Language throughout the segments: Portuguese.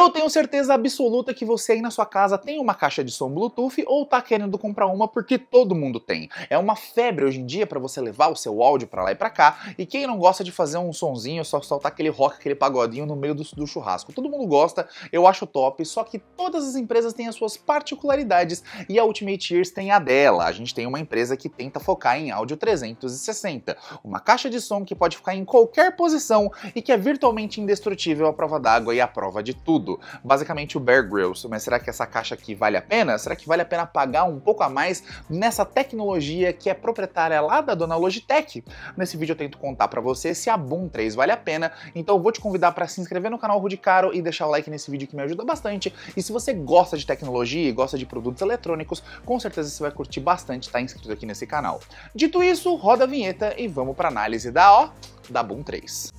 Eu tenho certeza absoluta que você aí na sua casa tem uma caixa de som Bluetooth ou tá querendo comprar uma porque todo mundo tem. É uma febre hoje em dia para você levar o seu áudio para lá e para cá. E quem não gosta de fazer um sonzinho, só soltar aquele rock, aquele pagodinho no meio do, do churrasco. Todo mundo gosta, eu acho top, só que todas as empresas têm as suas particularidades e a Ultimate Ears tem a dela. A gente tem uma empresa que tenta focar em áudio 360, uma caixa de som que pode ficar em qualquer posição e que é virtualmente indestrutível à prova d'água e à prova de tudo mundo. Basicamente o Bear Grylls. Mas será que essa caixa aqui vale a pena? Será que vale a pena pagar um pouco a mais nessa tecnologia que é proprietária lá da dona Logitech? Nesse vídeo eu tento contar para você se a Boom 3 vale a pena. Então eu vou te convidar para se inscrever no canal Rudicaro e deixar o like nesse vídeo que me ajuda bastante. E se você gosta de tecnologia e gosta de produtos eletrônicos, com certeza você vai curtir bastante estar tá inscrito aqui nesse canal. Dito isso, roda a vinheta e vamos para análise da ó, da Boom 3.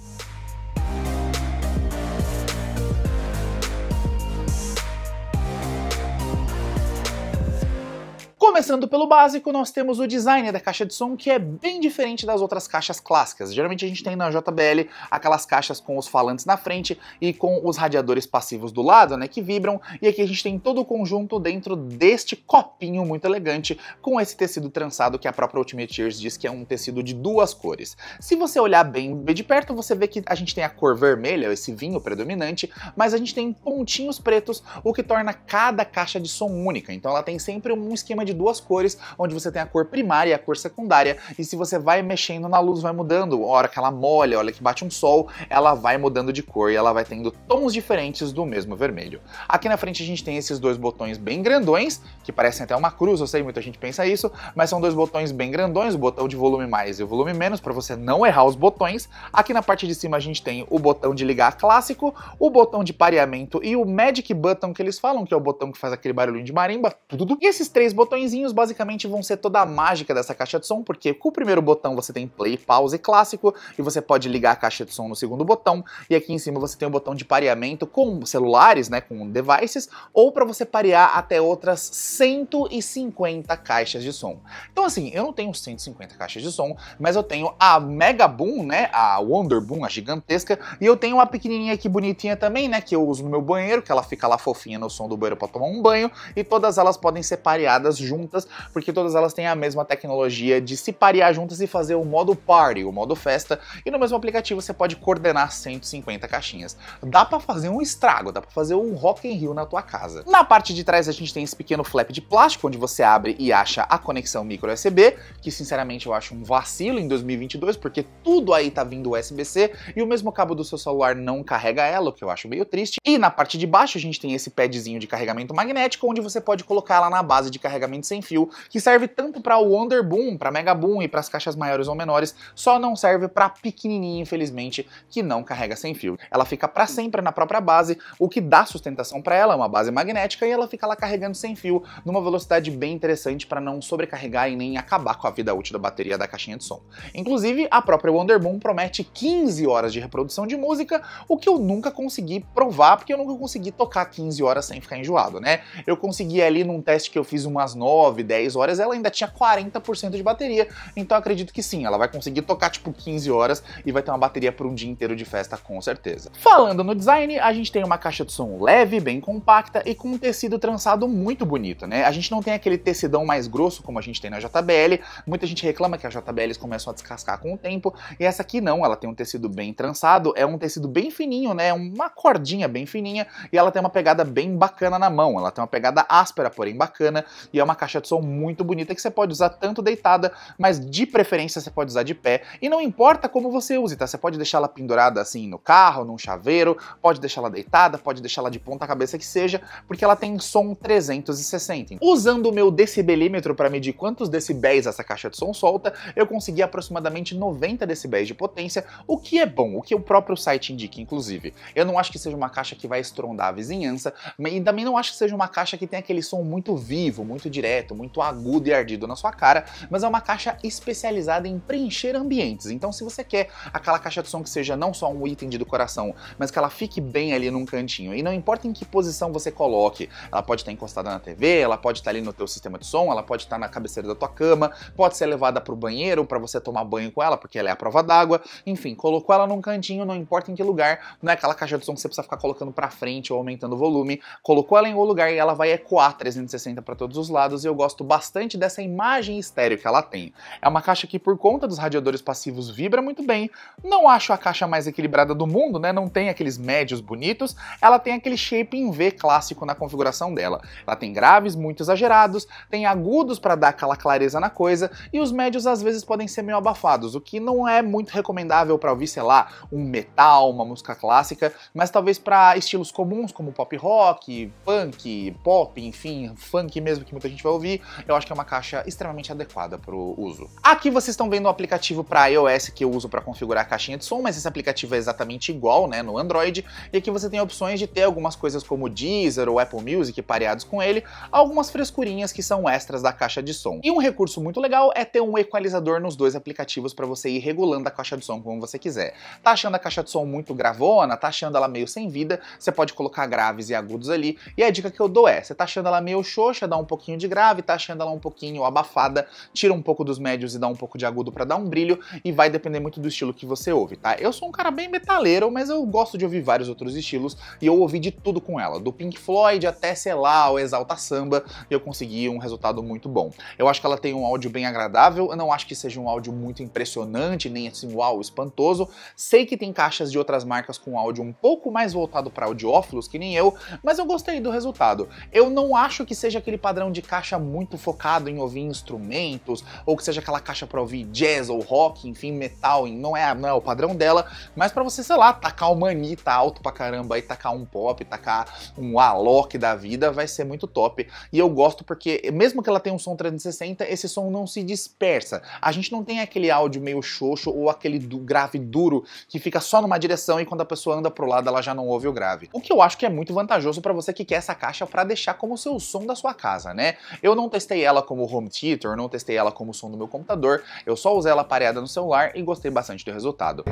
Começando pelo básico, nós temos o design da caixa de som, que é bem diferente das outras caixas clássicas. Geralmente a gente tem na JBL aquelas caixas com os falantes na frente e com os radiadores passivos do lado, né, que vibram, e aqui a gente tem todo o conjunto dentro deste copinho muito elegante, com esse tecido trançado que a própria Ultimate Tears diz que é um tecido de duas cores. Se você olhar bem de perto, você vê que a gente tem a cor vermelha, esse vinho predominante, mas a gente tem pontinhos pretos, o que torna cada caixa de som única. Então ela tem sempre um esquema de de duas cores, onde você tem a cor primária e a cor secundária, e se você vai mexendo na luz, vai mudando. A hora que ela molha, a hora que bate um sol, ela vai mudando de cor e ela vai tendo tons diferentes do mesmo vermelho. Aqui na frente a gente tem esses dois botões bem grandões, que parecem até uma cruz, eu sei, muita gente pensa isso, mas são dois botões bem grandões, o botão de volume mais e o volume menos, para você não errar os botões. Aqui na parte de cima a gente tem o botão de ligar clássico, o botão de pareamento e o Magic Button que eles falam, que é o botão que faz aquele barulhinho de marimba, tudo. E esses três botões botõezinhos basicamente vão ser toda a mágica dessa caixa de som, porque com o primeiro botão você tem play, pause clássico, e você pode ligar a caixa de som no segundo botão, e aqui em cima você tem o um botão de pareamento com celulares, né, com devices, ou para você parear até outras 150 caixas de som. Então assim, eu não tenho 150 caixas de som, mas eu tenho a Mega Boom, né, a Wonder Boom, a gigantesca, e eu tenho uma pequenininha aqui bonitinha também, né, que eu uso no meu banheiro, que ela fica lá fofinha no som do banheiro para tomar um banho, e todas elas podem ser pareadas juntas, porque todas elas têm a mesma tecnologia de se parear juntas e fazer o modo party, o modo festa, e no mesmo aplicativo você pode coordenar 150 caixinhas. Dá para fazer um estrago, dá para fazer um Rock and roll na tua casa. Na parte de trás a gente tem esse pequeno flap de plástico, onde você abre e acha a conexão micro USB, que sinceramente eu acho um vacilo em 2022, porque tudo aí tá vindo USB-C, e o mesmo cabo do seu celular não carrega ela, o que eu acho meio triste. E na parte de baixo a gente tem esse padzinho de carregamento magnético, onde você pode colocar ela na base de carregamento sem fio, que serve tanto para o Wonder Boom, para Mega Boom e para as caixas maiores ou menores, só não serve para pequenininha, infelizmente, que não carrega sem fio. Ela fica para sempre na própria base, o que dá sustentação para ela, é uma base magnética, e ela fica lá carregando sem fio numa velocidade bem interessante para não sobrecarregar e nem acabar com a vida útil da bateria da caixinha de som. Inclusive, a própria Wonder Boom promete 15 horas de reprodução de música, o que eu nunca consegui provar, porque eu nunca consegui tocar 15 horas sem ficar enjoado, né? Eu consegui ali num teste que eu fiz umas 9, 10 horas, ela ainda tinha 40% de bateria. Então acredito que sim, ela vai conseguir tocar tipo 15 horas e vai ter uma bateria para um dia inteiro de festa com certeza. Falando no design, a gente tem uma caixa de som leve, bem compacta e com um tecido trançado muito bonito, né? A gente não tem aquele tecidão mais grosso como a gente tem na JBL. Muita gente reclama que as JBLs começam a descascar com o tempo e essa aqui não, ela tem um tecido bem trançado, é um tecido bem fininho, né? Uma cordinha bem fininha e ela tem uma pegada bem bacana na mão. Ela tem uma pegada áspera, porém bacana, e é uma uma caixa de som muito bonita que você pode usar tanto deitada, mas de preferência você pode usar de pé. E não importa como você use, tá? Você pode deixá-la pendurada assim no carro, num chaveiro, pode deixá-la deitada, pode deixá-la de ponta cabeça que seja, porque ela tem som 360. Usando o meu decibelímetro para medir quantos decibéis essa caixa de som solta, eu consegui aproximadamente 90 decibéis de potência, o que é bom, o que o próprio site indica, inclusive. Eu não acho que seja uma caixa que vai estrondar a vizinhança, e também não acho que seja uma caixa que tem aquele som muito vivo, muito direto direto, muito agudo e ardido na sua cara, mas é uma caixa especializada em preencher ambientes. Então, se você quer aquela caixa de som que seja não só um item de decoração, mas que ela fique bem ali num cantinho, e não importa em que posição você coloque, ela pode estar encostada na TV, ela pode estar ali no teu sistema de som, ela pode estar na cabeceira da tua cama, pode ser levada para o banheiro para você tomar banho com ela, porque ela é a prova d'água. Enfim, colocou ela num cantinho, não importa em que lugar, não é aquela caixa de som que você precisa ficar colocando para frente ou aumentando o volume. Colocou ela em um lugar e ela vai ecoar 360 para todos os lados e eu gosto bastante dessa imagem estéreo que ela tem. É uma caixa que, por conta dos radiadores passivos, vibra muito bem. Não acho a caixa mais equilibrada do mundo, né? Não tem aqueles médios bonitos. Ela tem aquele shape em V clássico na configuração dela. Ela tem graves muito exagerados, tem agudos para dar aquela clareza na coisa e os médios às vezes podem ser meio abafados, o que não é muito recomendável para ouvir, sei lá, um metal, uma música clássica, mas talvez para estilos comuns como pop rock, punk, pop, enfim, funk mesmo que muita gente gente vai ouvir, eu acho que é uma caixa extremamente adequada para o uso. Aqui vocês estão vendo o um aplicativo para iOS que eu uso para configurar a caixinha de som, mas esse aplicativo é exatamente igual né, no Android, e aqui você tem opções de ter algumas coisas como Deezer ou Apple Music pareados com ele, algumas frescurinhas que são extras da caixa de som. E um recurso muito legal é ter um equalizador nos dois aplicativos para você ir regulando a caixa de som como você quiser. Tá achando a caixa de som muito gravona? Tá achando ela meio sem vida? Você pode colocar graves e agudos ali. E a dica que eu dou é, você tá achando ela meio xoxa, dá um pouquinho de grave, tá achando ela um pouquinho, abafada, tira um pouco dos médios e dá um pouco de agudo para dar um brilho, e vai depender muito do estilo que você ouve, tá? Eu sou um cara bem metaleiro, mas eu gosto de ouvir vários outros estilos, e eu ouvi de tudo com ela, do Pink Floyd até, sei lá, o Exalta Samba, e eu consegui um resultado muito bom. Eu acho que ela tem um áudio bem agradável, eu não acho que seja um áudio muito impressionante, nem assim, uau, espantoso. Sei que tem caixas de outras marcas com áudio um pouco mais voltado para audiófilos, que nem eu, mas eu gostei do resultado. Eu não acho que seja aquele padrão de caixa caixa muito focado em ouvir instrumentos, ou que seja aquela caixa para ouvir jazz ou rock, enfim, metal, não é, não é o padrão dela, mas para você, sei lá, tacar uma Anitta alto pra caramba e tacar um pop, tacar um Alok da vida, vai ser muito top. E eu gosto porque, mesmo que ela tenha um som 360, esse som não se dispersa. A gente não tem aquele áudio meio xoxo ou aquele grave duro que fica só numa direção e quando a pessoa anda pro lado ela já não ouve o grave. O que eu acho que é muito vantajoso para você que quer essa caixa para deixar como seu som da sua casa, né? Eu não testei ela como home theater, não testei ela como som do meu computador, eu só usei ela pareada no celular e gostei bastante do resultado.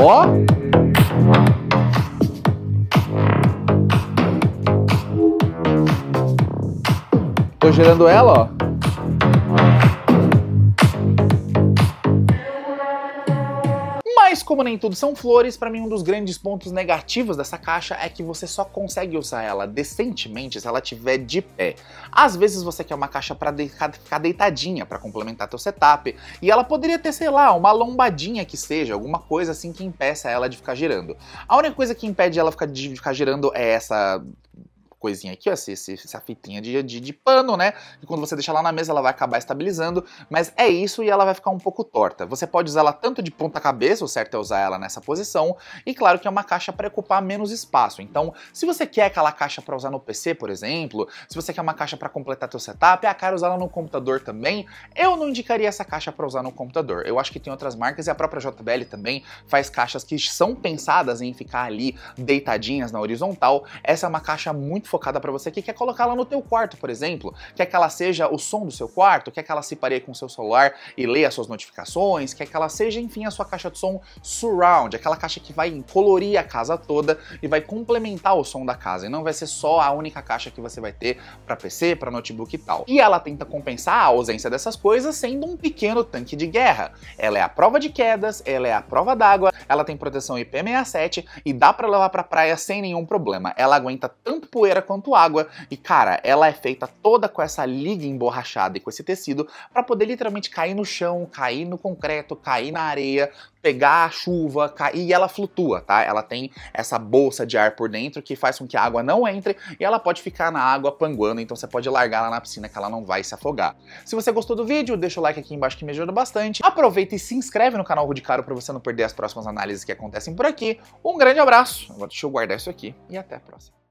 Ó! Oh! Tô girando ela, ó. como nem tudo são flores, para mim um dos grandes pontos negativos dessa caixa é que você só consegue usar ela decentemente se ela tiver de pé. Às vezes você quer uma caixa para de ficar deitadinha para complementar teu setup, e ela poderia ter, sei lá, uma lombadinha que seja, alguma coisa assim que impeça ela de ficar girando. A única coisa que impede ela de ficar girando é essa coisinha aqui, ó, essa, essa fitinha de, de, de pano, né? E quando você deixar lá na mesa, ela vai acabar estabilizando, mas é isso e ela vai ficar um pouco torta. Você pode usar ela tanto de ponta cabeça, o certo é usar ela nessa posição, e claro que é uma caixa para ocupar menos espaço. Então, se você quer aquela caixa para usar no PC, por exemplo, se você quer uma caixa para completar teu setup, é ah, a cara usar ela no computador também, eu não indicaria essa caixa para usar no computador. Eu acho que tem outras marcas e a própria JBL também faz caixas que são pensadas em ficar ali deitadinhas na horizontal. Essa é uma caixa muito focada para você que quer colocar ela no teu quarto, por exemplo, quer que ela seja o som do seu quarto, quer que ela se pareie com o seu celular e leia suas notificações, quer que ela seja, enfim, a sua caixa de som surround, aquela caixa que vai colorir a casa toda e vai complementar o som da casa, e não vai ser só a única caixa que você vai ter para PC, para notebook e tal. E ela tenta compensar a ausência dessas coisas sendo um pequeno tanque de guerra. Ela é a prova de quedas, ela é a prova d'água, ela tem proteção IP67 e dá para levar para praia sem nenhum problema. Ela aguenta tanto poeira quanto água. E cara, ela é feita toda com essa liga emborrachada e com esse tecido para poder literalmente cair no chão, cair no concreto, cair na areia, pegar a chuva, cair e ela flutua, tá? Ela tem essa bolsa de ar por dentro que faz com que a água não entre e ela pode ficar na água panguando, então você pode largar lá na piscina que ela não vai se afogar. Se você gostou do vídeo, deixa o like aqui embaixo que me ajuda bastante. Aproveita e se inscreve no canal Rudicaro para você não perder as próximas análises que acontecem por aqui. Um grande abraço, agora deixa eu guardar isso aqui e até a próxima.